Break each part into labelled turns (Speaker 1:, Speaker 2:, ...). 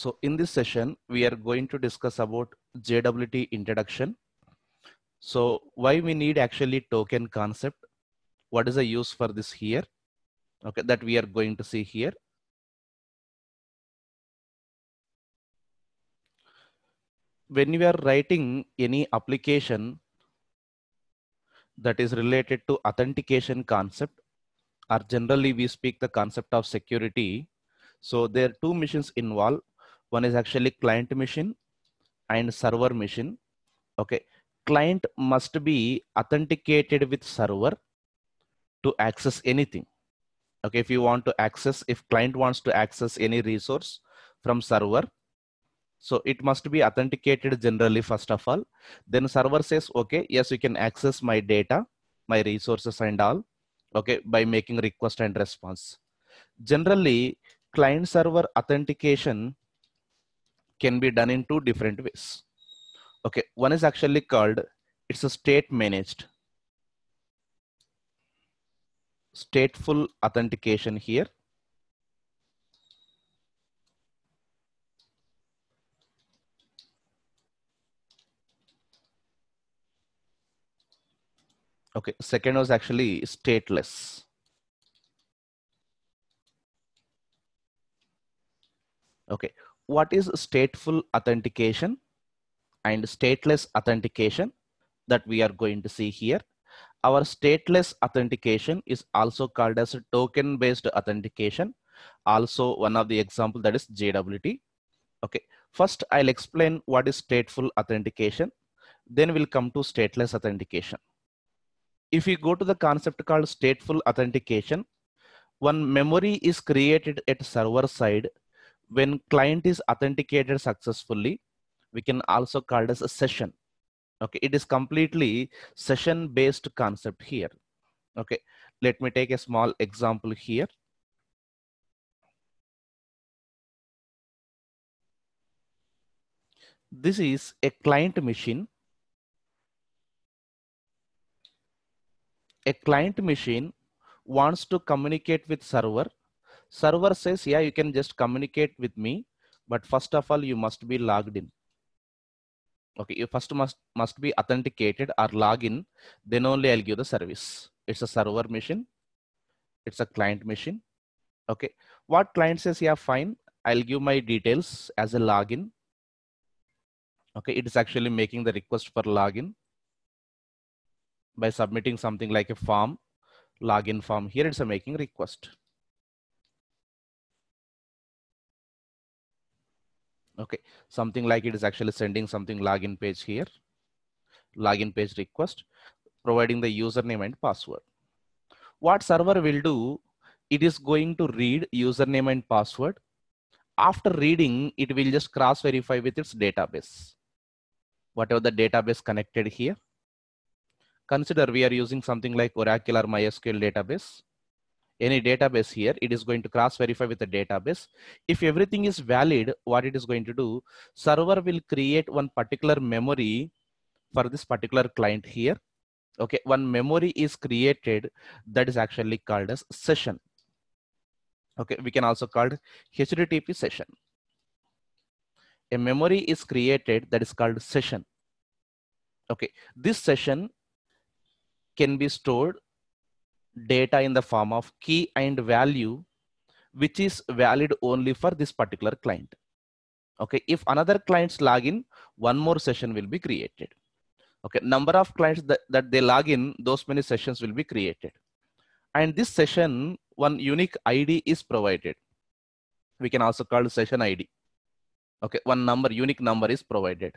Speaker 1: So in this session, we are going to discuss about JWT introduction. So why we need actually token concept? What is the use for this here? Okay, that we are going to see here. When you are writing any application that is related to authentication concept, or generally we speak the concept of security. So there are two missions involved. One is actually client machine and server machine. Okay. Client must be authenticated with server to access anything. Okay. If you want to access, if client wants to access any resource from server, so it must be authenticated generally, first of all. Then server says, okay, yes, you can access my data, my resources and all, okay, by making request and response. Generally, client server authentication can be done in two different ways. Okay, one is actually called, it's a state managed. Stateful authentication here. Okay, second was actually stateless. Okay, what is stateful authentication and stateless authentication that we are going to see here. Our stateless authentication is also called as token-based authentication. Also one of the example that is JWT. Okay, first I'll explain what is stateful authentication. Then we'll come to stateless authentication. If you go to the concept called stateful authentication, one memory is created at server side when client is authenticated successfully, we can also call it as a session. Okay, it is completely session based concept here. Okay, let me take a small example here. This is a client machine. A client machine wants to communicate with server Server says, yeah, you can just communicate with me, but first of all, you must be logged in. Okay, you first must, must be authenticated or log in, then only I'll give the service. It's a server machine. It's a client machine. Okay, what client says, yeah, fine. I'll give my details as a login. Okay, it is actually making the request for login by submitting something like a form, login form. Here it's a making request. Okay, something like it is actually sending something login page here, login page request, providing the username and password. What server will do, it is going to read username and password. After reading, it will just cross verify with its database. Whatever the database connected here. Consider we are using something like Oracle or MySQL database any database here, it is going to cross verify with the database. If everything is valid, what it is going to do, server will create one particular memory for this particular client here. Okay, one memory is created that is actually called as session. Okay, we can also call HTTP session. A memory is created that is called session. Okay, this session can be stored data in the form of key and value, which is valid only for this particular client. Okay, if another client's login, one more session will be created. Okay, number of clients that, that they log in, those many sessions will be created. And this session, one unique ID is provided. We can also call session ID. Okay, one number, unique number is provided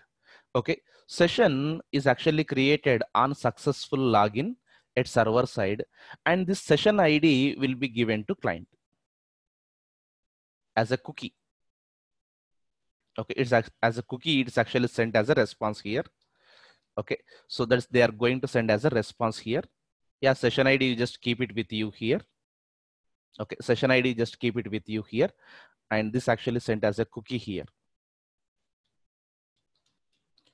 Speaker 1: okay session is actually created on successful login at server side and this session ID will be given to client as a cookie. Okay, it's as a cookie, it's actually sent as a response here. Okay, so that's they are going to send as a response here. Yeah, session ID, you just keep it with you here. Okay, session ID, just keep it with you here. And this actually sent as a cookie here.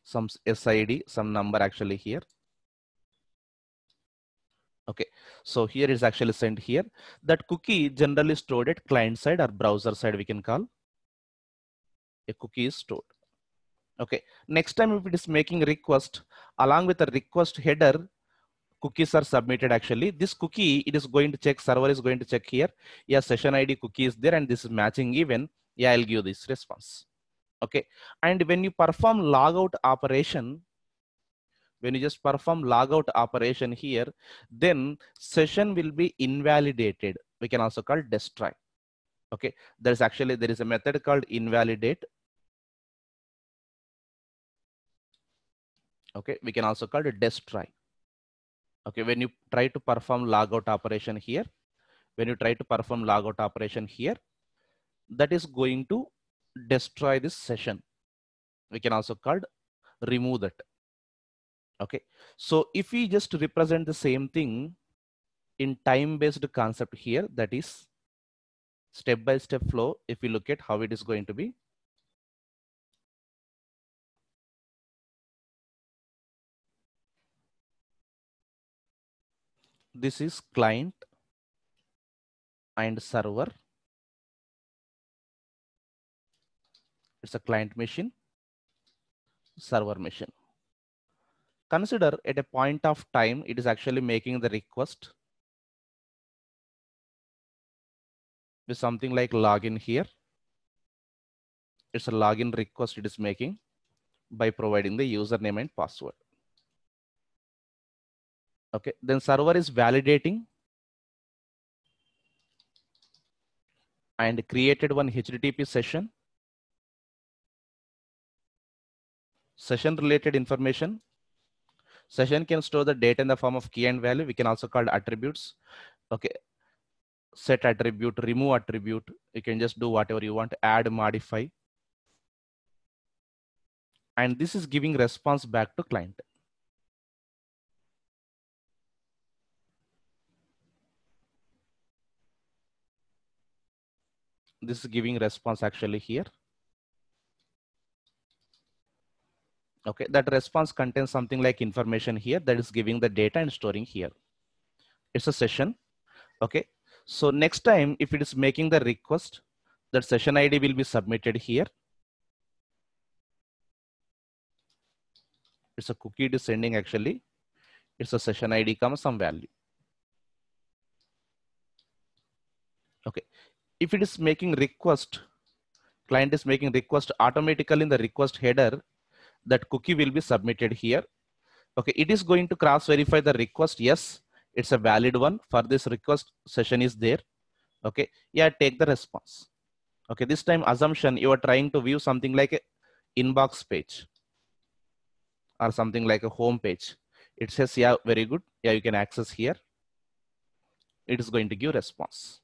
Speaker 1: Some SID, some number actually here. Okay, so here is actually sent here. That cookie generally stored at client side or browser side we can call. A cookie is stored. Okay, next time if it is making request, along with a request header, cookies are submitted actually. This cookie, it is going to check, server is going to check here. Yeah, session ID cookie is there and this is matching even. Yeah, I'll give this response. Okay, and when you perform logout operation, when you just perform logout operation here, then session will be invalidated. We can also call destroy. Okay, there's actually, there is a method called invalidate. Okay, we can also call it destroy. Okay, when you try to perform logout operation here, when you try to perform logout operation here, that is going to destroy this session. We can also call remove that Okay, so if we just represent the same thing in time-based concept here, that is step-by-step flow, if we look at how it is going to be. This is client and server. It's a client machine, server machine. Consider at a point of time, it is actually making the request with something like login here. It's a login request it is making by providing the username and password. Okay, then server is validating and created one HTTP session. Session related information Session can store the data in the form of key and value. We can also call attributes. Okay. Set attribute, remove attribute. You can just do whatever you want, add, modify. And this is giving response back to client. This is giving response actually here. Okay, that response contains something like information here that is giving the data and storing here. It's a session. Okay, so next time if it is making the request, that session ID will be submitted here. It's a cookie it is sending actually. It's a session ID comes some value. Okay, if it is making request, client is making request automatically in the request header, that cookie will be submitted here. Okay, it is going to cross verify the request. Yes, it's a valid one for this request session is there. Okay, yeah, take the response. Okay, this time assumption, you are trying to view something like a inbox page or something like a home page. It says, yeah, very good. Yeah, you can access here. It is going to give response.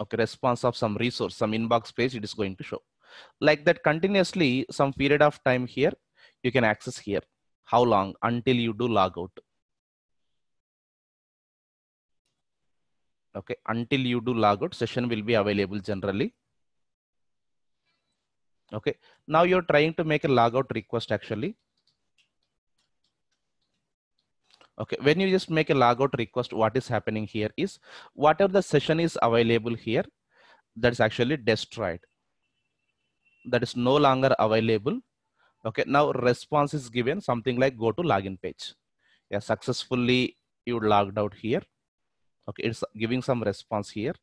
Speaker 1: Okay, response of some resource, some inbox page, it is going to show like that continuously some period of time here you can access here how long until you do log out okay until you do log out session will be available generally okay now you're trying to make a logout request actually okay when you just make a logout request what is happening here is whatever the session is available here that's actually destroyed that is no longer available. Okay, now response is given something like go to login page. Yeah, successfully you logged out here. Okay, it's giving some response here.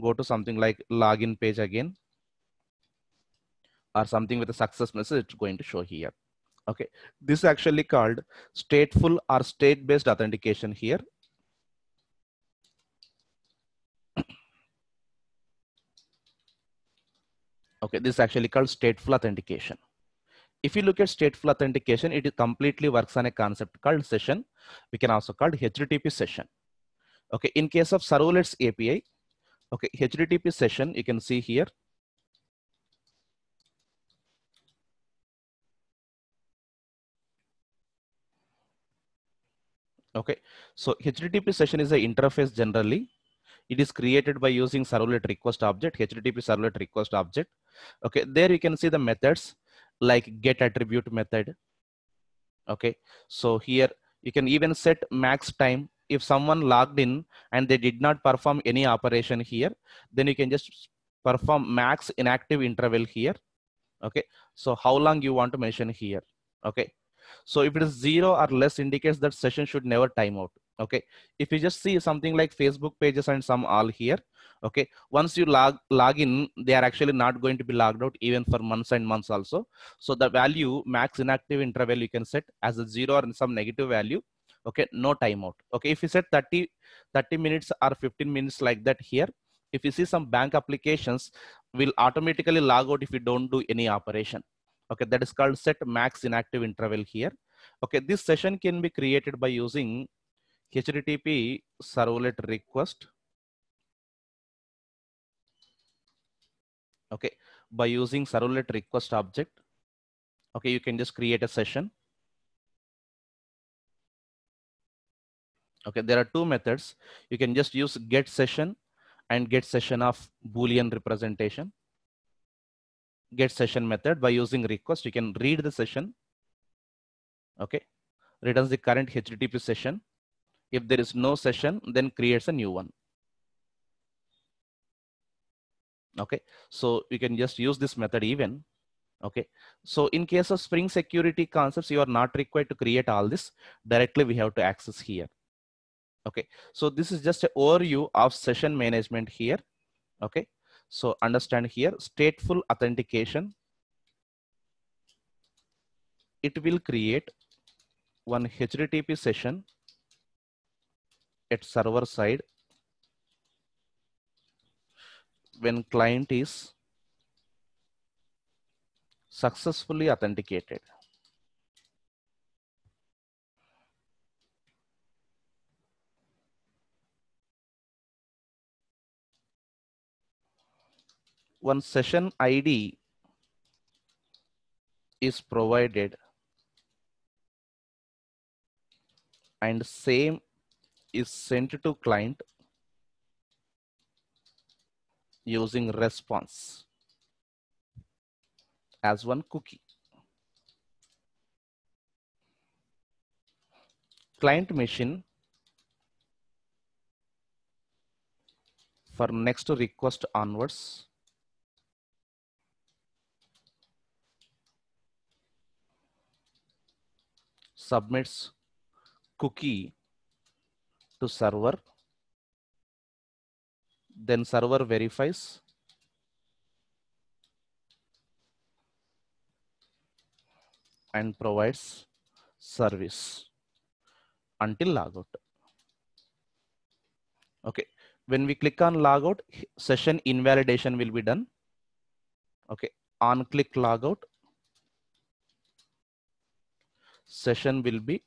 Speaker 1: Go to something like login page again or something with a success message, it's going to show here. Okay, this is actually called stateful or state-based authentication here. Okay, this is actually called stateful authentication. If you look at stateful authentication, it completely works on a concept called session. We can also call HTTP session. Okay, in case of servlets API, okay, HTTP session, you can see here. Okay, so HTTP session is an interface generally it is created by using servlet request object, HTTP servlet request object. Okay, there you can see the methods like get attribute method. Okay, so here you can even set max time. If someone logged in and they did not perform any operation here, then you can just perform max inactive interval here. Okay, so how long you want to mention here. Okay, so if it is zero or less indicates that session should never time out okay if you just see something like facebook pages and some all here okay once you log log in they are actually not going to be logged out even for months and months also so the value max inactive interval you can set as a zero or some negative value okay no timeout okay if you set 30 30 minutes or 15 minutes like that here if you see some bank applications will automatically log out if you don't do any operation okay that is called set max inactive interval here okay this session can be created by using http servlet request okay by using servlet request object okay you can just create a session okay there are two methods you can just use get session and get session of boolean representation get session method by using request you can read the session okay returns the current http session if there is no session, then creates a new one. Okay, so you can just use this method even. Okay, so in case of Spring security concepts, you are not required to create all this. Directly we have to access here. Okay, so this is just an overview of session management here. Okay, so understand here, stateful authentication. It will create one HTTP session at server side when client is successfully authenticated. One session ID is provided and same is sent to client using response as one cookie. Client machine for next request onwards submits cookie to server. Then server verifies. And provides service until logout. Okay. When we click on logout, session invalidation will be done. Okay. On click logout, session will be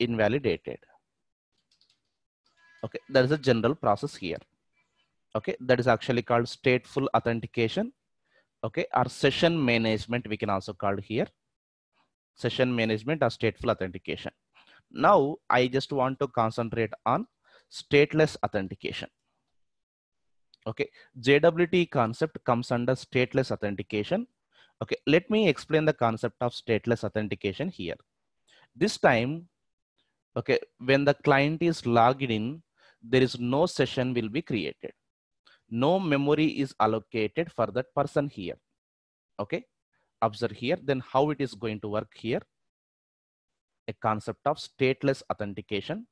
Speaker 1: invalidated. Okay, there is a general process here. Okay, that is actually called stateful authentication. Okay, our session management we can also call here. Session management or stateful authentication. Now I just want to concentrate on stateless authentication. Okay, JWT concept comes under stateless authentication. Okay, let me explain the concept of stateless authentication here. This time, okay, when the client is logged in, there is no session will be created. No memory is allocated for that person here. Okay, observe here. Then how it is going to work here? A concept of stateless authentication.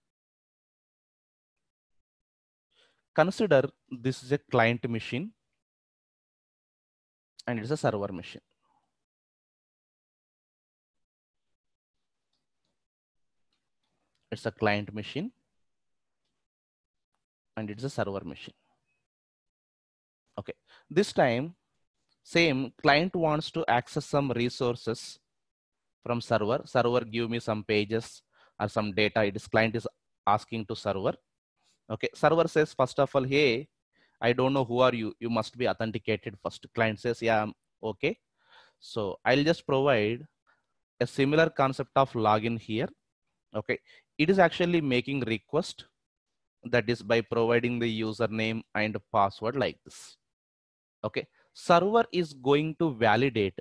Speaker 1: Consider this is a client machine and it's a server machine. It's a client machine and it's a server machine. Okay, this time, same client wants to access some resources from server. Server give me some pages or some data. It is client is asking to server. Okay, server says first of all, hey, I don't know who are you. You must be authenticated first. Client says, yeah, I'm okay. So I'll just provide a similar concept of login here. Okay, it is actually making request that is by providing the username and password like this. Okay, server is going to validate.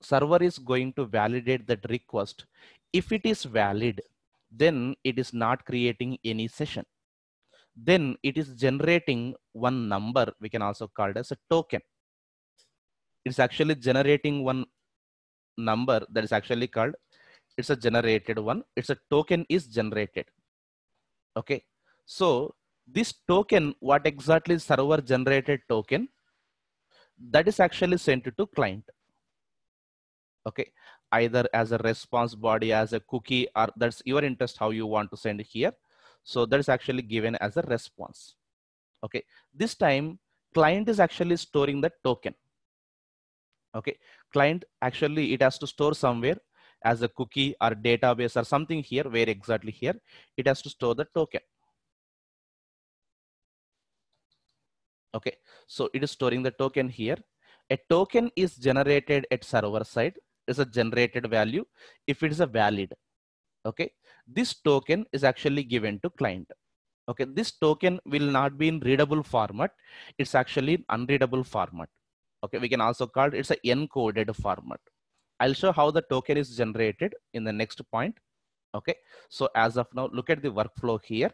Speaker 1: Server is going to validate that request. If it is valid, then it is not creating any session. Then it is generating one number, we can also call it as a token. It's actually generating one number that is actually called it's a generated one it's a token is generated okay so this token what exactly server generated token that is actually sent to client okay either as a response body as a cookie or that's your interest how you want to send here so that is actually given as a response okay this time client is actually storing the token okay client actually it has to store somewhere as a cookie or database or something here, where exactly here, it has to store the token. Okay, so it is storing the token here. A token is generated at server side, is a generated value if it is a valid. Okay, this token is actually given to client okay this token will not be in readable format it's actually in unreadable format okay we can also call it, it's an encoded format I'll show how the token is generated in the next point. Okay, so as of now, look at the workflow here.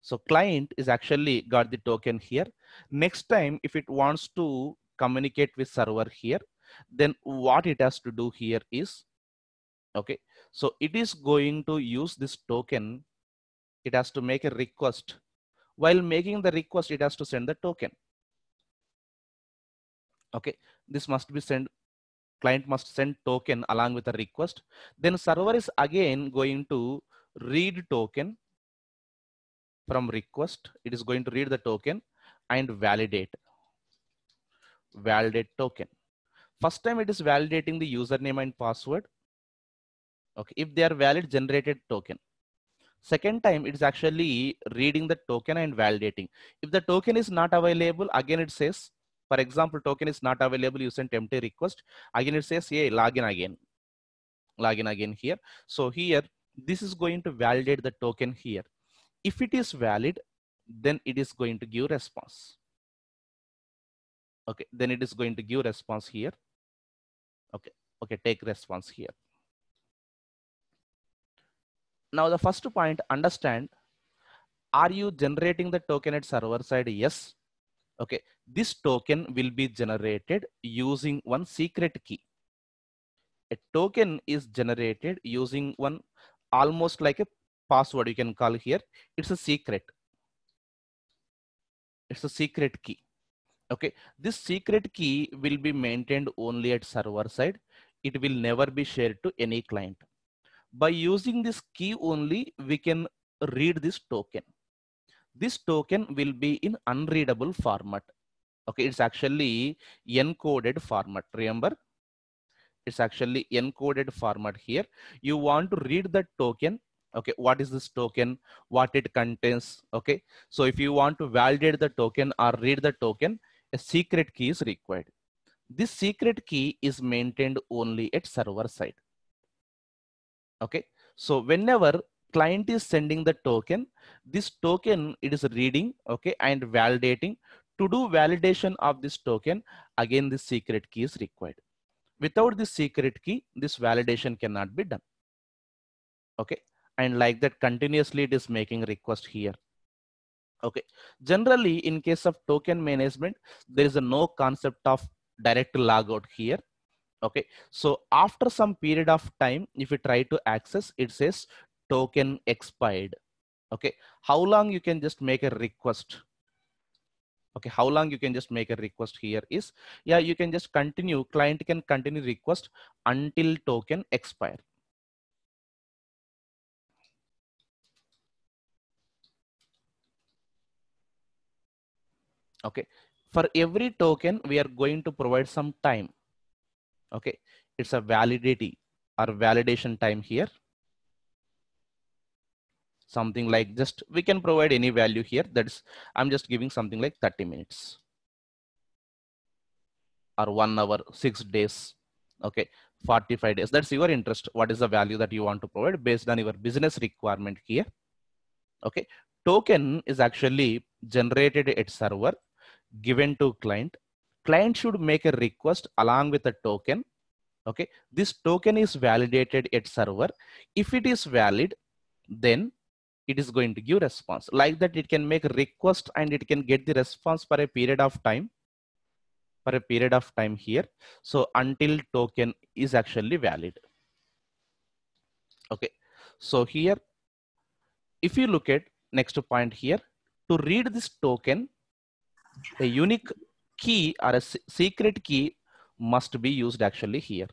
Speaker 1: So client is actually got the token here. Next time, if it wants to communicate with server here, then what it has to do here is, okay, so it is going to use this token. It has to make a request. While making the request, it has to send the token. Okay, this must be sent client must send token along with a request. Then server is again going to read token from request. It is going to read the token and validate, validate token. First time it is validating the username and password. Okay, if they are valid generated token. Second time it is actually reading the token and validating. If the token is not available, again it says for example, token is not available, you sent empty request. Again, it says, hey, login again. Login again here. So here, this is going to validate the token here. If it is valid, then it is going to give response. Okay, then it is going to give response here. Okay, okay, take response here. Now the first point, understand, are you generating the token at server side? Yes. Okay, this token will be generated using one secret key. A token is generated using one almost like a password you can call here. It's a secret. It's a secret key. Okay, this secret key will be maintained only at server side. It will never be shared to any client. By using this key only, we can read this token this token will be in unreadable format. Okay, it's actually encoded format. Remember, it's actually encoded format here. You want to read the token. Okay, what is this token? What it contains? Okay, so if you want to validate the token or read the token, a secret key is required. This secret key is maintained only at server side. Okay, so whenever client is sending the token this token it is reading okay and validating to do validation of this token again the secret key is required without this secret key this validation cannot be done okay and like that continuously it is making request here okay generally in case of token management there is a no concept of direct logout here okay so after some period of time if you try to access it says token expired okay how long you can just make a request okay how long you can just make a request here is yeah you can just continue client can continue request until token expire okay for every token we are going to provide some time okay it's a validity or validation time here something like just we can provide any value here that's i'm just giving something like 30 minutes or one hour six days okay 45 days that's your interest what is the value that you want to provide based on your business requirement here okay token is actually generated at server given to client client should make a request along with a token okay this token is validated at server if it is valid then it is going to give response. Like that, it can make request and it can get the response for a period of time for a period of time here. So until token is actually valid. Okay. So here, if you look at next point here, to read this token, a unique key or a secret key must be used actually here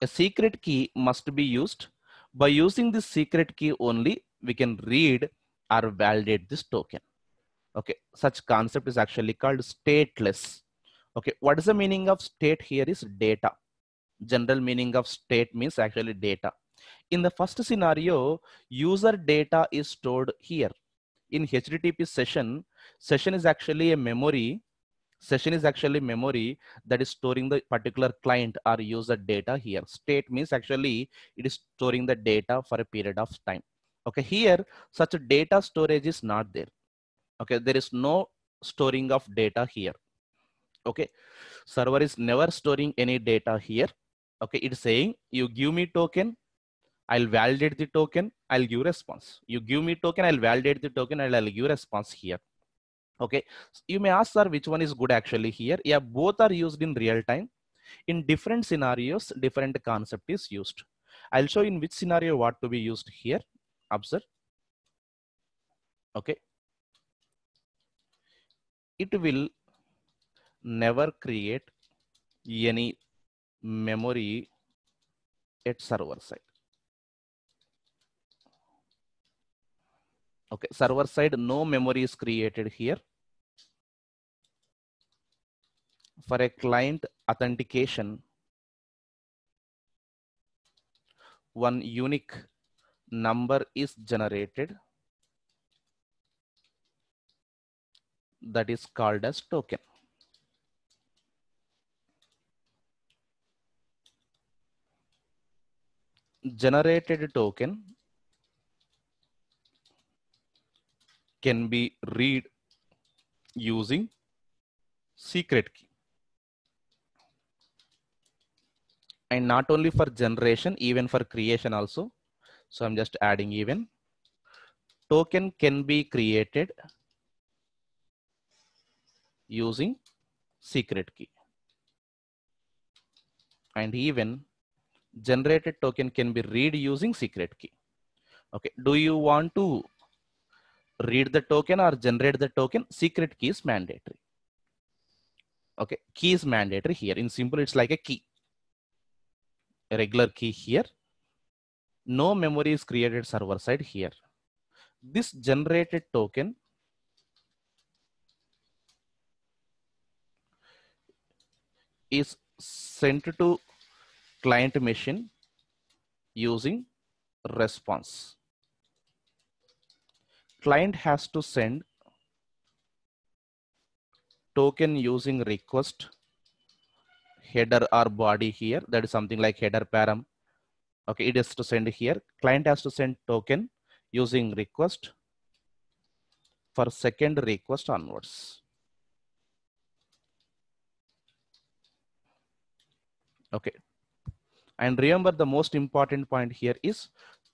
Speaker 1: a secret key must be used. By using this secret key only, we can read or validate this token. Okay, such concept is actually called stateless. Okay, what is the meaning of state here is data. General meaning of state means actually data. In the first scenario, user data is stored here. In HTTP session, session is actually a memory Session is actually memory that is storing the particular client or user data here. State means actually it is storing the data for a period of time. Okay, here such a data storage is not there. Okay, there is no storing of data here. Okay, server is never storing any data here. Okay, it's saying you give me token, I'll validate the token, I'll give response. You give me token, I'll validate the token, and I'll give response here. Okay, so you may ask, sir, which one is good actually here? Yeah, both are used in real time. In different scenarios, different concept is used. I'll show in which scenario what to be used here. Observe. Okay. It will never create any memory at server side. Okay, server side, no memory is created here. For a client authentication, one unique number is generated that is called as token. Generated token can be read using secret key. And not only for generation, even for creation also. So I'm just adding even. Token can be created using secret key. And even generated token can be read using secret key. Okay, do you want to read the token or generate the token, secret key is mandatory. Okay, key is mandatory here. In simple, it's like a key, a regular key here. No memory is created server side here. This generated token is sent to client machine using response client has to send token using request header or body here. That is something like header param. Okay, it is to send here. Client has to send token using request for second request onwards. Okay. And remember the most important point here is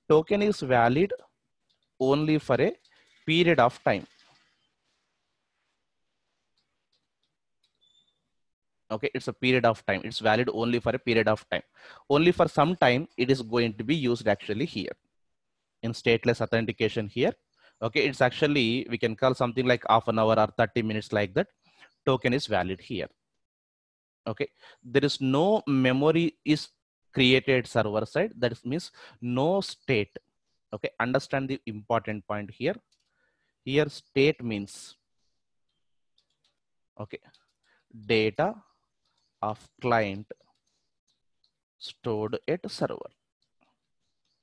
Speaker 1: token is valid only for a period of time. okay it's a period of time it's valid only for a period of time only for some time it is going to be used actually here in stateless authentication here okay it's actually we can call something like half an hour or 30 minutes like that token is valid here okay there is no memory is created server side that means no state okay understand the important point here here state means, okay, data of client stored at server.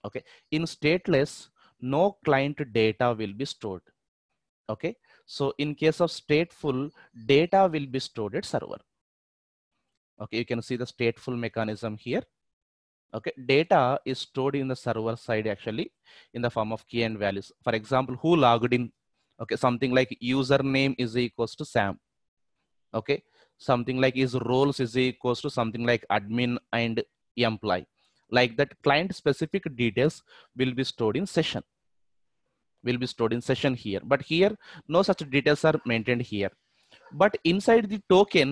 Speaker 1: Okay, in stateless, no client data will be stored. Okay, so in case of stateful, data will be stored at server. Okay, you can see the stateful mechanism here. Okay, data is stored in the server side actually in the form of key and values. For example, who logged in okay something like username is equals to sam okay something like is roles is equals to something like admin and employee like that client specific details will be stored in session will be stored in session here but here no such details are maintained here but inside the token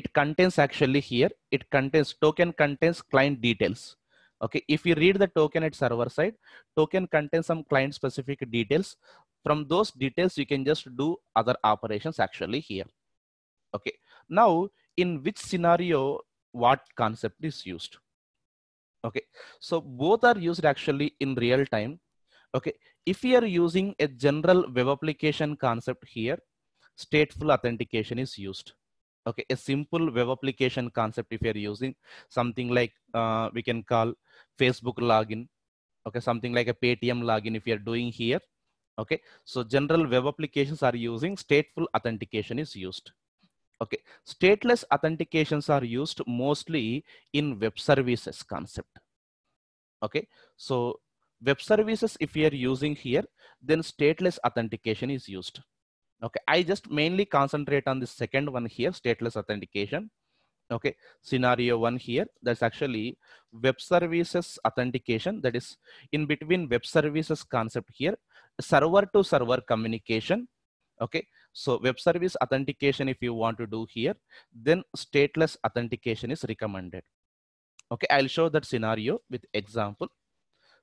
Speaker 1: it contains actually here it contains token contains client details okay if you read the token at server side token contains some client specific details from those details, you can just do other operations actually here. Okay. Now, in which scenario, what concept is used? Okay. So both are used actually in real time. Okay. If you are using a general web application concept here, stateful authentication is used okay a simple web application concept if you're using something like uh, we can call facebook login okay something like a paytm login if you're doing here Okay, so general web applications are using stateful authentication is used. Okay, stateless authentications are used mostly in web services concept. Okay, so web services, if we are using here, then stateless authentication is used. Okay, I just mainly concentrate on the second one here, stateless authentication. Okay, scenario one here, that's actually web services authentication. That is in between web services concept here server to server communication. Okay, so web service authentication, if you want to do here, then stateless authentication is recommended. Okay, I'll show that scenario with example.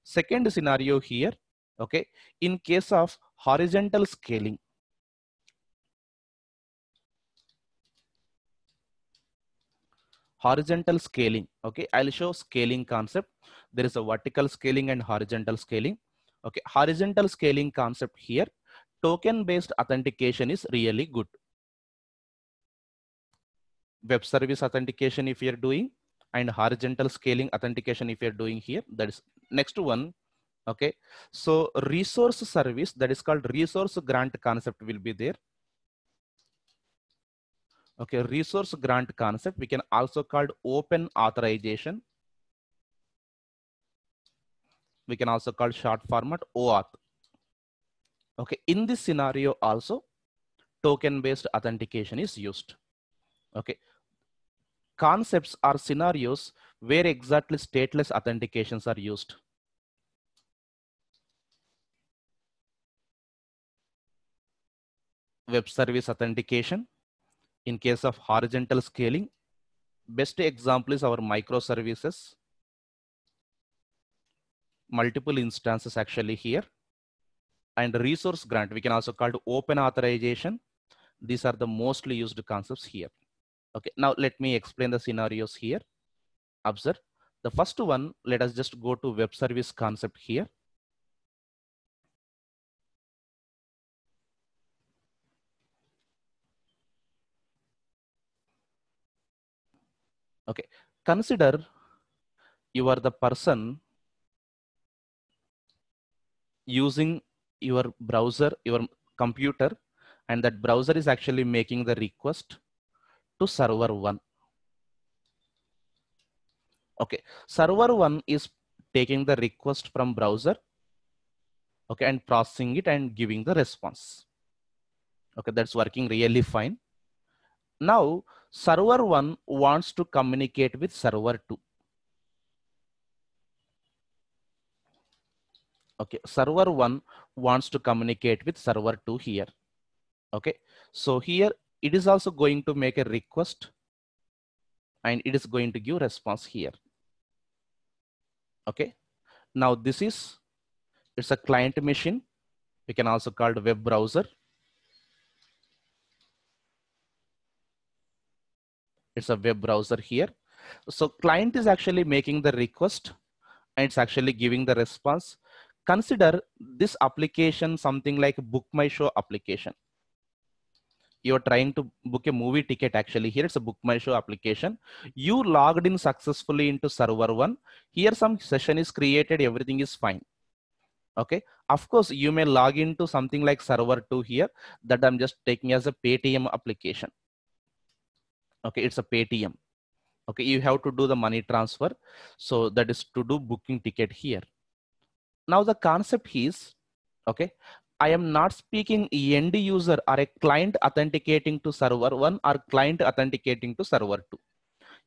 Speaker 1: Second scenario here, okay, in case of horizontal scaling, horizontal scaling okay i'll show scaling concept there is a vertical scaling and horizontal scaling Okay, horizontal scaling concept here. Token-based authentication is really good. Web service authentication if you're doing and horizontal scaling authentication if you're doing here, that is next one. Okay, so resource service that is called resource grant concept will be there okay resource grant concept we can also called open authorization we can also call short format OAuth. Okay, in this scenario also, token-based authentication is used. Okay, concepts are scenarios where exactly stateless authentications are used. Web service authentication, in case of horizontal scaling, best example is our microservices multiple instances actually here. And resource grant, we can also call to open authorization. These are the mostly used concepts here. Okay, now let me explain the scenarios here. Observe. The first one, let us just go to web service concept here. Okay, consider you are the person using your browser, your computer, and that browser is actually making the request to server one. Okay, server one is taking the request from browser okay, and processing it and giving the response. Okay, that's working really fine. Now, server one wants to communicate with server two. okay server 1 wants to communicate with server 2 here okay so here it is also going to make a request and it is going to give response here okay now this is it's a client machine we can also call it web browser it's a web browser here so client is actually making the request and it's actually giving the response Consider this application something like Book My Show application. You're trying to book a movie ticket actually. Here it's a Book My Show application. You logged in successfully into server one. Here some session is created, everything is fine okay of course you may log into something like server 2 here that i'm just taking as a paytm application okay it's a paytm okay you have to do the money transfer so that is to do booking ticket here now the concept is, okay, I am not speaking end user or a client authenticating to server one or client authenticating to server two.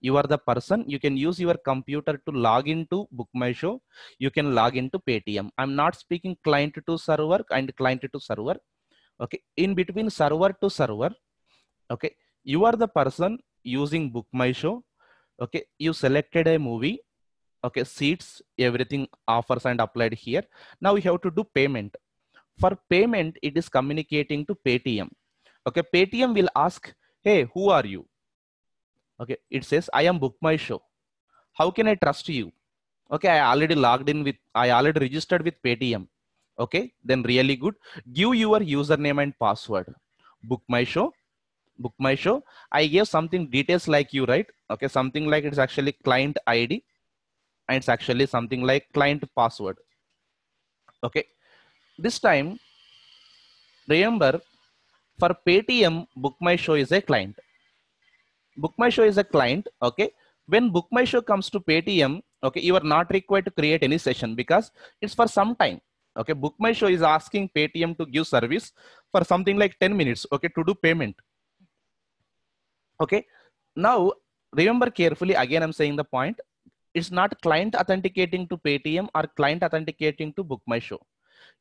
Speaker 1: You are the person, you can use your computer to log into Book My Show. You can log into Paytm. I'm not speaking client to server and client to server. Okay. In between server to server. Okay. You are the person using Book My Show. Okay. You selected a movie okay seats everything offers and applied here now we have to do payment for payment it is communicating to paytm okay paytm will ask hey who are you okay it says i am book my show how can i trust you okay i already logged in with i already registered with paytm okay then really good give your username and password book my show book my show i gave something details like you right okay something like it's actually client id and it's actually something like client password. Okay. This time, remember for Paytm, BookMyShow is a client. BookMyShow is a client. Okay. When BookMyShow comes to Paytm, okay, you are not required to create any session because it's for some time. Okay. BookMyShow is asking Paytm to give service for something like 10 minutes. Okay. To do payment. Okay. Now remember carefully again i'm saying the point it's not client authenticating to Paytm or client authenticating to Book My Show.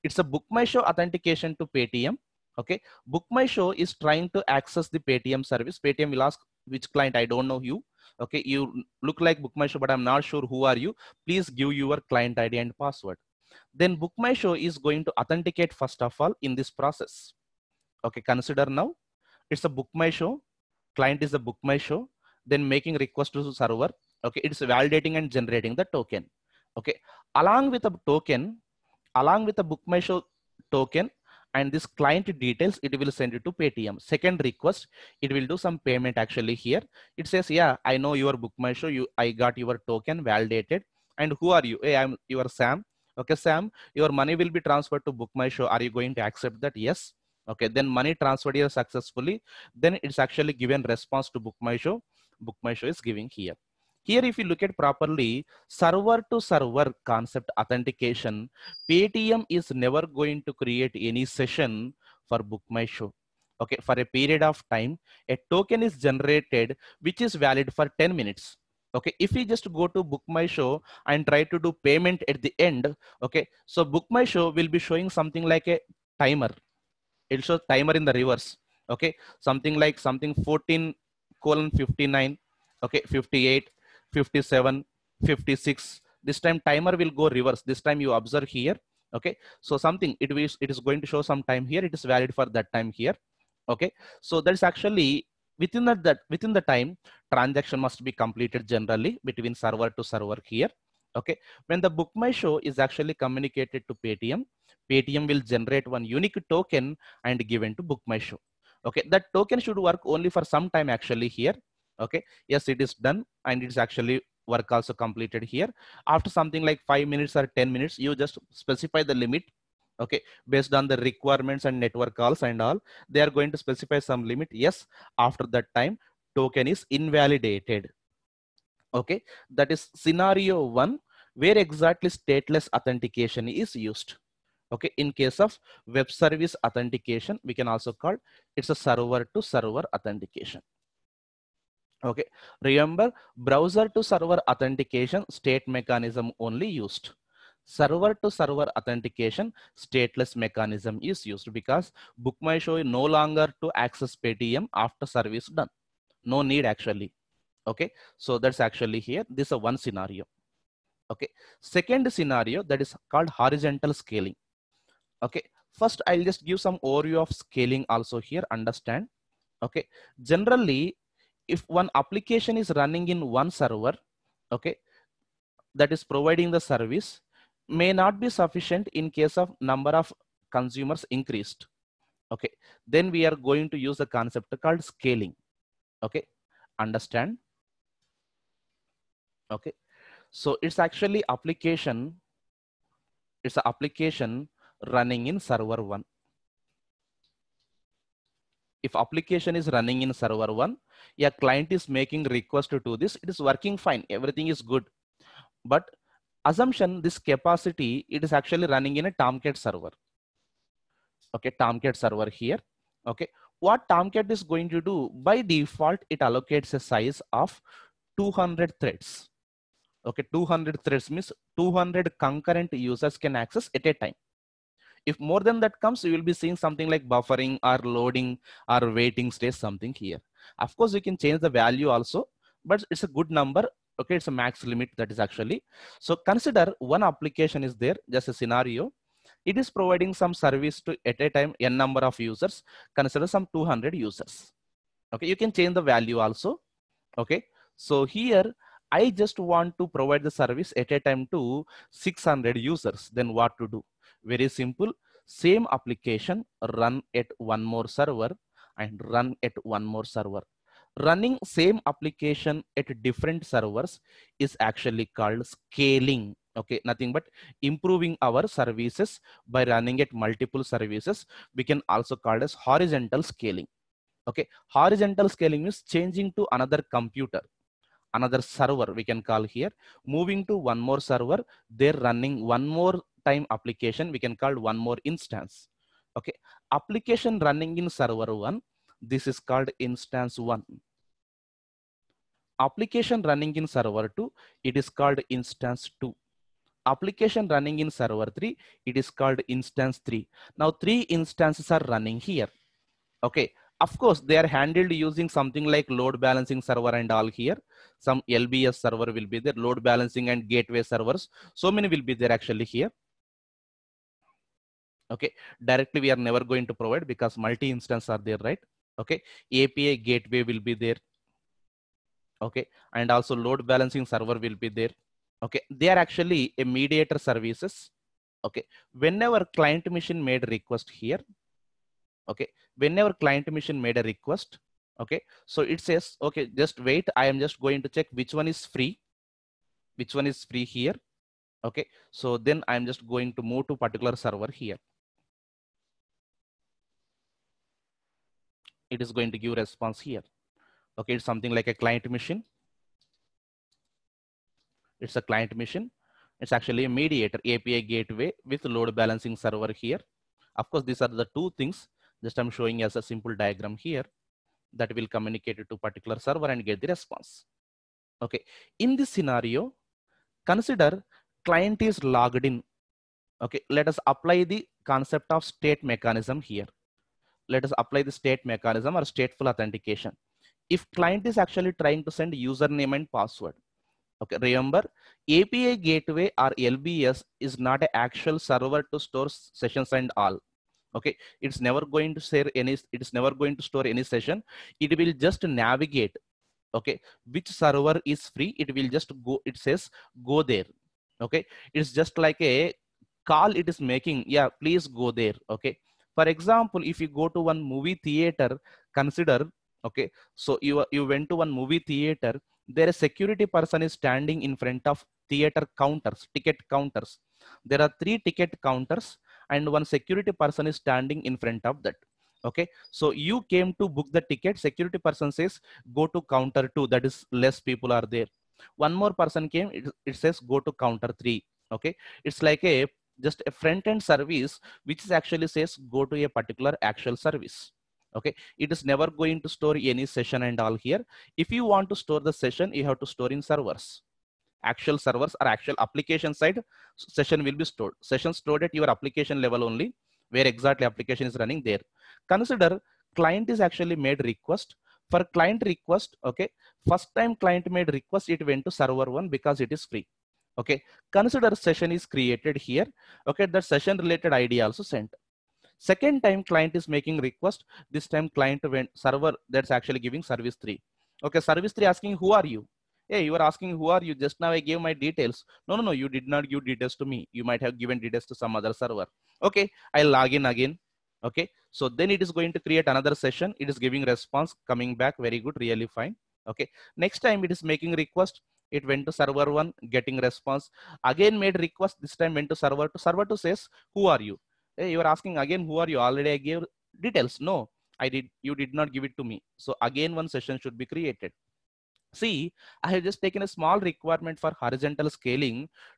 Speaker 1: It's a Book My Show authentication to Paytm. Okay, Book My Show is trying to access the Paytm service. Paytm will ask which client. I don't know you. Okay, you look like Book My Show, but I'm not sure who are you. Please give your client ID and password. Then Book My Show is going to authenticate first of all in this process. Okay, consider now. It's a Book My Show. Client is a Book My Show. Then making request to server okay it's validating and generating the token okay along with a token along with a book my show token and this client details it will send it to paytm second request it will do some payment actually here it says yeah i know your book my show you i got your token validated and who are you hey i'm your sam okay sam your money will be transferred to book my show are you going to accept that yes okay then money transferred here successfully then it's actually given response to book my show book my show is giving here here, if you look at properly, server to server concept authentication, Paytm is never going to create any session for Book My Show. Okay, for a period of time, a token is generated which is valid for 10 minutes okay if we just go to book my show and try to do payment at the end okay so book my show will be showing something like a timer it'll show timer in the reverse okay something like something 14 colon 59 okay 58 57, 56. This time timer will go reverse. This time you observe here. Okay. So something it is, it is going to show some time here. It is valid for that time here. Okay. So that's actually within that, that within the time transaction must be completed generally between server to server here. Okay. When the book my show is actually communicated to Paytm, Paytm will generate one unique token and given to book my show okay that token should work only for some time actually here okay yes it is done and it's actually work also completed here after something like five minutes or 10 minutes you just specify the limit okay based on the requirements and network calls and all they are going to specify some limit yes after that time token is invalidated okay that is scenario one where exactly stateless authentication is used okay in case of web service authentication we can also call it's a server to server authentication Okay, remember browser to server authentication state mechanism only used. Server to server authentication stateless mechanism is used because show no longer to access Paytm after service done. No need actually. Okay, so that's actually here. This is one scenario. Okay, second scenario that is called horizontal scaling. Okay, first I'll just give some overview of scaling also here. Understand? Okay, generally if one application is running in one server, okay, that is providing the service may not be sufficient in case of number of consumers increased. Okay, then we are going to use the concept called scaling. Okay, understand? Okay, so it's actually application. It's an application running in server one if application is running in server one, a client is making request to this, it is working fine, everything is good. But assumption, this capacity, it is actually running in a Tomcat server. Okay, Tomcat server here. Okay, what Tomcat is going to do, by default, it allocates a size of 200 threads. Okay, 200 threads means 200 concurrent users can access at a time. If more than that comes, you will be seeing something like buffering or loading or waiting stage, something here. Of course, you can change the value also, but it's a good number. Okay, it's a max limit that is actually. So consider one application is there, just a scenario. It is providing some service to at a time n number of users. Consider some 200 users. Okay, you can change the value also. Okay, so here I just want to provide the service at a time to 600 users, then what to do? Very simple, same application run at one more server and run at one more server. Running same application at different servers is actually called scaling. Okay, nothing but improving our services by running at multiple services. We can also call as horizontal scaling. Okay, horizontal scaling is changing to another computer another server we can call here moving to one more server they're running one more time application, we can call one more instance. Okay, application running in server one, this is called instance one. Application running in server two, it is called instance two. Application running in server three, it is called instance three. Now three instances are running here. Okay, of course they are handled using something like load balancing server and all here some lbs server will be there load balancing and gateway servers so many will be there actually here okay directly we are never going to provide because multi instance are there right okay api gateway will be there okay and also load balancing server will be there okay they are actually a mediator services okay whenever client mission made request here okay whenever client mission made a request okay so it says okay just wait i am just going to check which one is free which one is free here okay so then i'm just going to move to particular server here it is going to give response here. Okay, it's something like a client machine. It's a client machine. It's actually a mediator API gateway with load balancing server here. Of course, these are the two things just I'm showing as a simple diagram here that will communicate it to particular server and get the response. Okay, in this scenario, consider client is logged in. Okay, let us apply the concept of state mechanism here let us apply the state mechanism or stateful authentication. If client is actually trying to send username and password, okay, remember API gateway or LBS is not an actual server to store sessions and all. Okay, it's never going to share any, it is never going to store any session. It will just navigate, okay, which server is free. It will just go, it says go there. Okay, it's just like a call it is making yeah please go there okay for example, if you go to one movie theater, consider, okay, so you, you went to one movie theater, there a security person is standing in front of theater counters, ticket counters. There are three ticket counters and one security person is standing in front of that okay so you came to book the ticket security person says go to counter 2 that is less people are there one more person came it, it says go to counter 3 okay it's like a just a front end service, which is actually says go to a particular actual service. Okay, it is never going to store any session and all here. If you want to store the session, you have to store in servers. Actual servers or actual application side session will be stored. Session stored at your application level only where exactly application is running there. Consider client is actually made request for client request. Okay. First time client made request, it went to server one because it is free. Okay, consider session is created here. Okay, the session related ID also sent. Second time client is making request. This time client went server that's actually giving service three. Okay, service three asking who are you? Hey, you are asking who are you? Just now I gave my details. No, no, no, you did not give details to me. You might have given details to some other server. Okay, I log in again okay so then it is going to create another session it is giving response coming back very good really fine okay next time it is making request it went to server one getting response again made request this time went to server two server two says who are you hey, eh, you are asking again who are you already i gave details no i did you did not give it to me so again one session should be created See, I have just taken a small requirement for horizontal scaling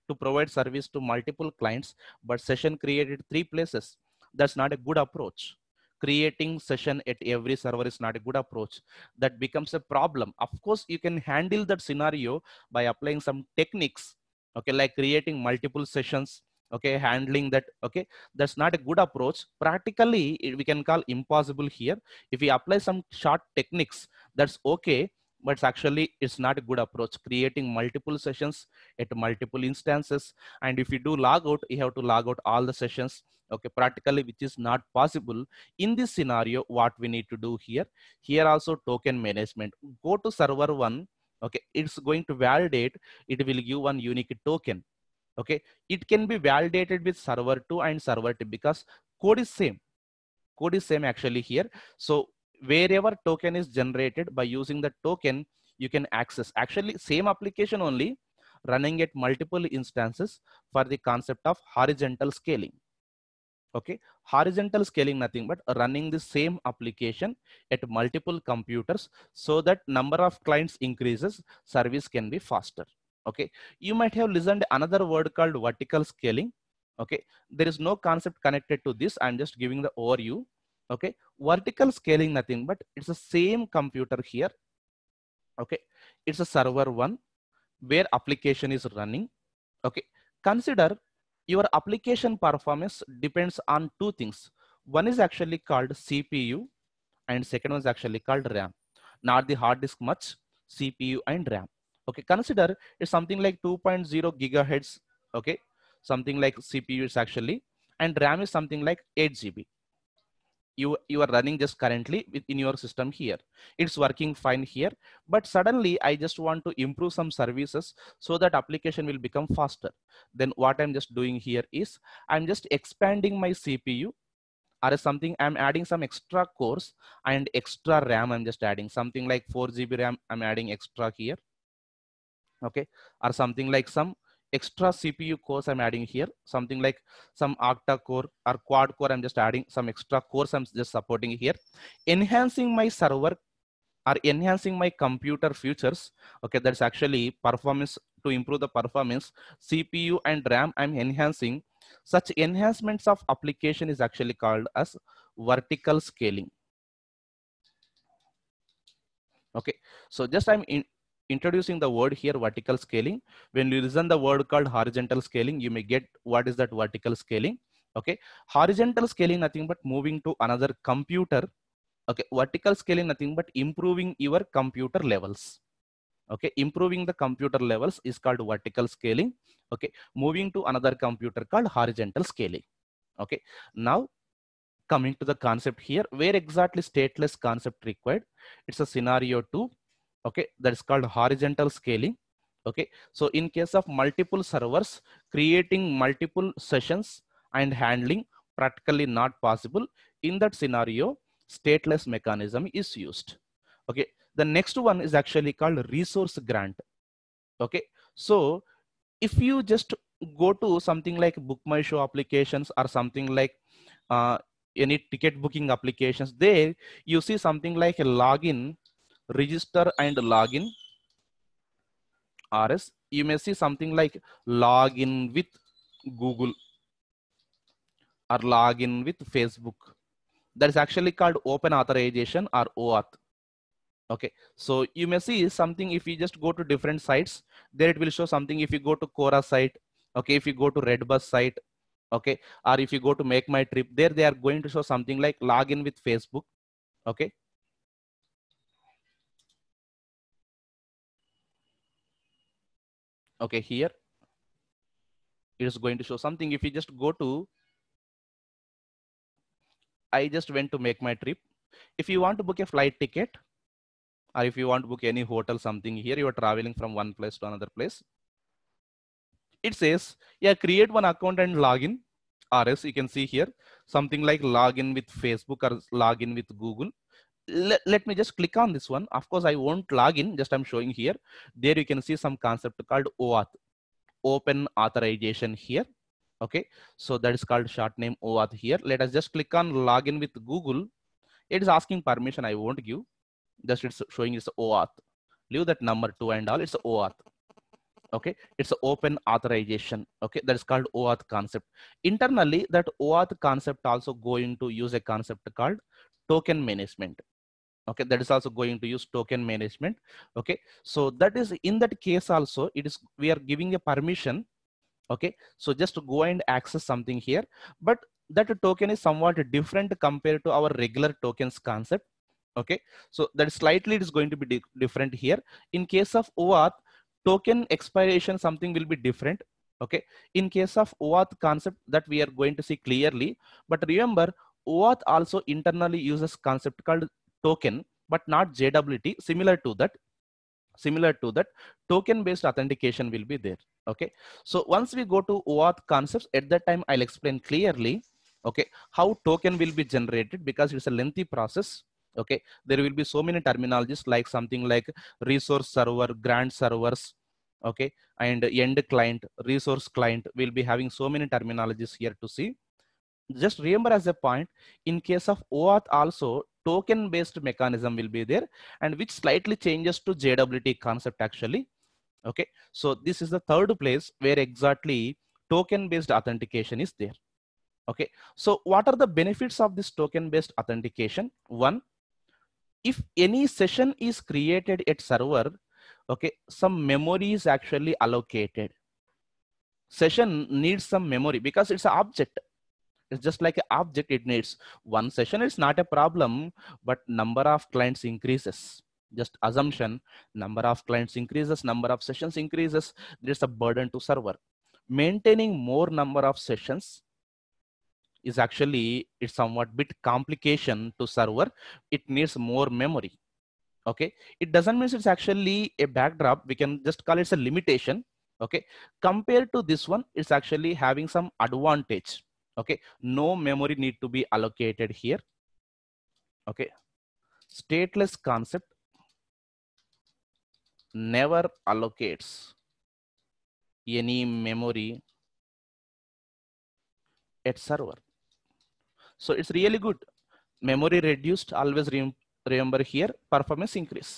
Speaker 1: to provide service to multiple clients, but session created three places. That's not a good approach creating session at every server is not a good approach. That becomes a problem. Of course, you can handle that scenario by applying some techniques, okay, like creating multiple sessions, okay, handling that, okay. That's not a good approach. Practically, we can call impossible here. If we apply some short techniques, that's okay but it's actually it's not a good approach creating multiple sessions at multiple instances and if you do log out you have to log out all the sessions okay practically which is not possible in this scenario what we need to do here here also token management go to server one okay it's going to validate it will give one unique token okay it can be validated with server 2 and server 2 because code is same code is same actually here so wherever token is generated by using the token you can access actually same application only running at multiple instances for the concept of horizontal scaling okay horizontal scaling nothing but running the same application at multiple computers so that number of clients increases service can be faster okay you might have listened another word called vertical scaling okay there is no concept connected to this i'm just giving the overview okay vertical scaling nothing but it's the same computer here okay it's a server one where application is running okay consider your application performance depends on two things. One is actually called CPU and second one is actually called RAM. Not the hard disk much, CPU and RAM. Okay, consider it's something like 2.0 gigahertz. Okay, something like CPU is actually, and RAM is something like 8 GB you, you are running just currently in your system here. It's working fine here, but suddenly I just want to improve some services so that application will become faster. Then what I'm just doing here is I'm just expanding my CPU or something i'm adding some extra cores and extra ram i'm just adding something like 4 gb ram i'm adding extra here okay or something like some extra CPU cores I'm adding here, something like some octa core or quad core, I'm just adding some extra cores I'm just supporting here, enhancing my server or enhancing my computer features. Okay, that's actually performance to improve the performance, CPU and RAM I'm enhancing. Such enhancements of application is actually called as vertical scaling okay so just i'm in, introducing the word here vertical scaling when you listen the word called horizontal scaling you may get what is that vertical scaling okay horizontal scaling nothing but moving to another computer okay vertical scaling nothing but improving your computer levels okay improving the computer levels is called vertical scaling okay moving to another computer called horizontal scaling okay now coming to the concept here where exactly stateless concept required it's a scenario 2 okay that is called horizontal scaling okay so in case of multiple servers creating multiple sessions and handling practically not possible in that scenario stateless mechanism is used okay the next one is actually called resource grant okay so if you just go to something like book my show applications or something like uh, any ticket booking applications there you see something like a login register and login rs you may see something like login with google or login with facebook that is actually called open authorization or oauth okay so you may see something if you just go to different sites there it will show something if you go to quora site okay if you go to redbus site okay or if you go to make my trip there they are going to show something like login with facebook okay okay here it is going to show something if you just go to i just went to make my trip if you want to book a flight ticket or if you want to book any hotel something here you are traveling from one place to another place it says yeah create one account and login RS, you can see here something like login with facebook or login with google let, let me just click on this one. Of course, I won't log in, just I'm showing here. There you can see some concept called OAuth, open authorization here. Okay, so that is called short name OAuth here. Let us just click on login with Google. It is asking permission, I won't give. Just it's showing it's OAuth. Leave that number two and all, it's OAuth okay it's open authorization okay that is called oauth concept internally that oauth concept also going to use a concept called token management okay that is also going to use token management okay so that is in that case also it is we are giving a permission okay so just to go and access something here but that token is somewhat different compared to our regular tokens concept okay so that slightly it is going to be di different here in case of OAuth token expiration something will be different okay in case of OAuth concept that we are going to see clearly but remember OAuth also internally uses concept called token, but not JWT, similar to that. Similar to that, token-based authentication will be there. Okay. So once we go to OAuth concepts, at that time I'll explain clearly, okay, how token will be generated because it's a lengthy process okay there will be so many terminologies like something like resource server grant servers okay and end client resource client will be having so many terminologies here to see just remember as a point in case of oauth also token based mechanism will be there and which slightly changes to JWT concept actually. Okay, so this is the third place where exactly token based authentication is there. Okay, so what are the benefits of this token based authentication? One, if any session is created at server, okay, some memory is actually allocated. Session needs some memory because it's an object it's just like an object it needs one session it's not a problem but number of clients increases just assumption number of clients increases number of sessions increases there's a burden to server maintaining more number of sessions is actually it's somewhat bit complication to server it needs more memory okay it doesn't mean it's actually a backdrop we can just call it a limitation okay compared to this one it's actually having some advantage okay no memory need to be allocated here okay stateless concept never allocates any memory at server so it's really good memory reduced always re remember here performance increase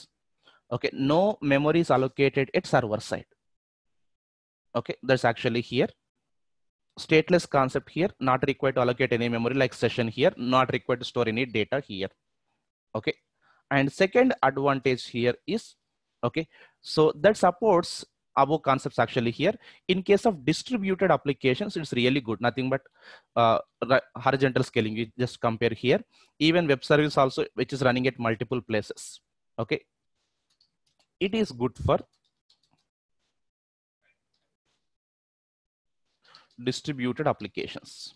Speaker 1: okay no memory is allocated at server side okay that's actually here stateless concept here, not required to allocate any memory like session here, not required to store any data here. Okay. And second advantage here is, okay, so that supports above concepts actually here. In case of distributed applications, it's really good. Nothing but uh, horizontal scaling. You just compare here. Even web service also, which is running at multiple places. Okay. It is good for distributed applications.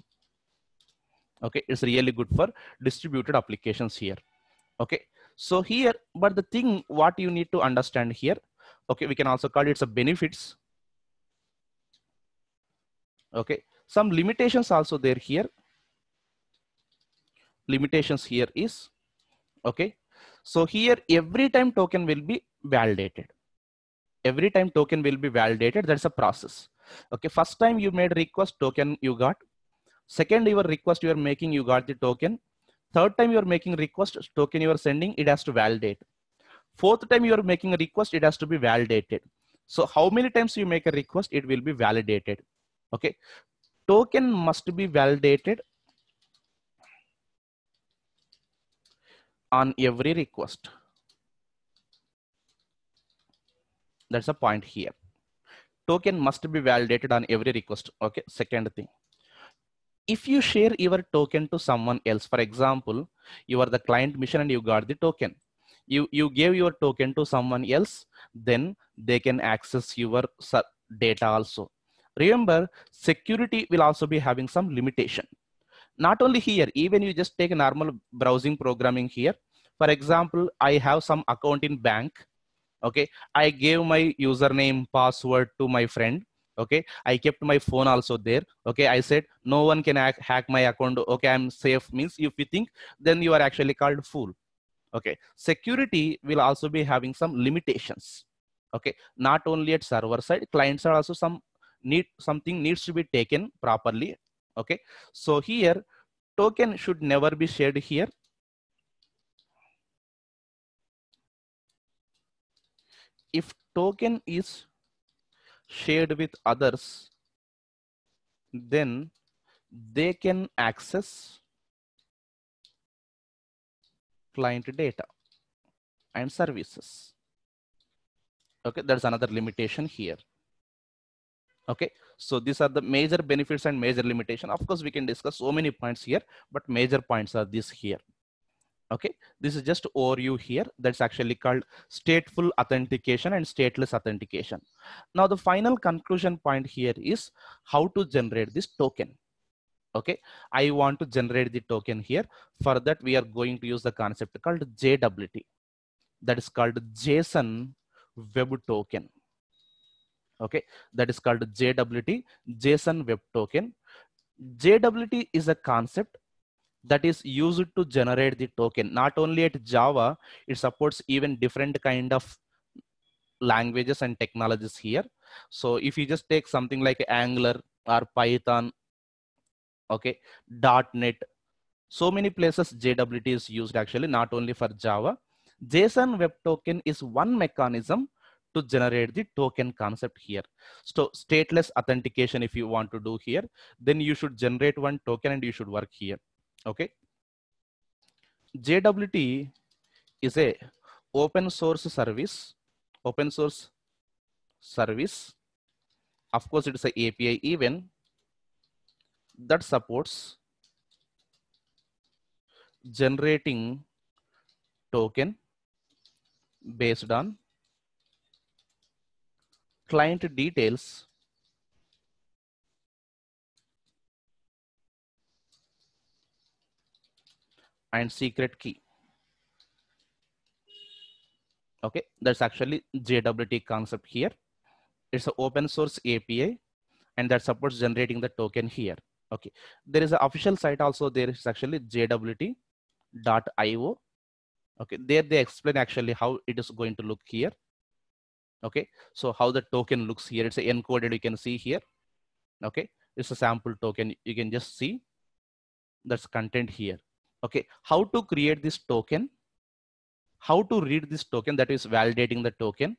Speaker 1: Okay, it's really good for distributed applications here. Okay, so here, but the thing what you need to understand here, okay, we can also call it some benefits. Okay, some limitations also there here. Limitations here is, okay, so here every time token will be validated every time token will be validated that's a process Okay, first time you made request token you got. Second, your request you are making, you got the token. Third time you are making request token you are sending, it has to validate. Fourth time you are making a request, it has to be validated. So how many times you make a request, it will be validated. Okay, token must be validated on every request. That's a point here token must be validated on every request. Okay, second thing. If you share your token to someone else, for example, you are the client mission and you got the token. You, you gave your token to someone else, then they can access your data also. Remember, security will also be having some limitation. Not only here, even you just take a normal browsing programming here. For example, I have some account in bank okay i gave my username password to my friend okay i kept my phone also there okay i said no one can hack, hack my account okay i'm safe means if you think then you are actually called fool okay security will also be having some limitations okay not only at server side clients are also some need something needs to be taken properly okay so here token should never be shared here if token is shared with others, then they can access client data and services. Okay, there's another limitation here. Okay, so these are the major benefits and major limitation. Of course, we can discuss so many points here, but major points are this here okay this is just overview here that's actually called stateful authentication and stateless authentication now the final conclusion point here is how to generate this token okay i want to generate the token here for that we are going to use the concept called jwt that is called json web token okay that is called jwt json web token jwt is a concept that is used to generate the token. Not only at Java, it supports even different kind of languages and technologies here. So if you just take something like Angular or Python, okay, .NET, so many places JWT is used actually, not only for Java. JSON Web Token is one mechanism to generate the token concept here. So stateless authentication, if you want to do here, then you should generate one token and you should work here. Okay. JWT is a open source service, open source service. Of course, it is a API even that supports generating token based on client details and secret key. Okay, that's actually JWT concept here. It's an open source API and that supports generating the token here. Okay, there is an official site also. There is actually JWT.io. Okay, there they explain actually how it is going to look here. Okay, so how the token looks here. It's encoded, you can see here. Okay, it's a sample token. You can just see that's content here okay how to create this token how to read this token that is validating the token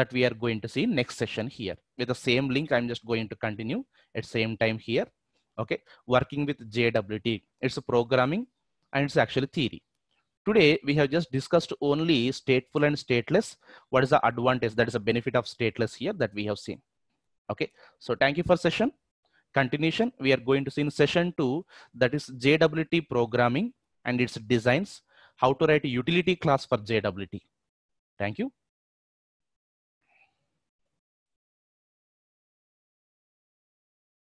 Speaker 1: that we are going to see next session here with the same link i'm just going to continue at same time here okay working with jwt it's programming and it's actually theory today we have just discussed only stateful and stateless what is the advantage that is a benefit of stateless here that we have seen okay so thank you for session continuation we are going to see in session 2 that is JWT programming and its designs how to write a utility class for JWT. Thank you.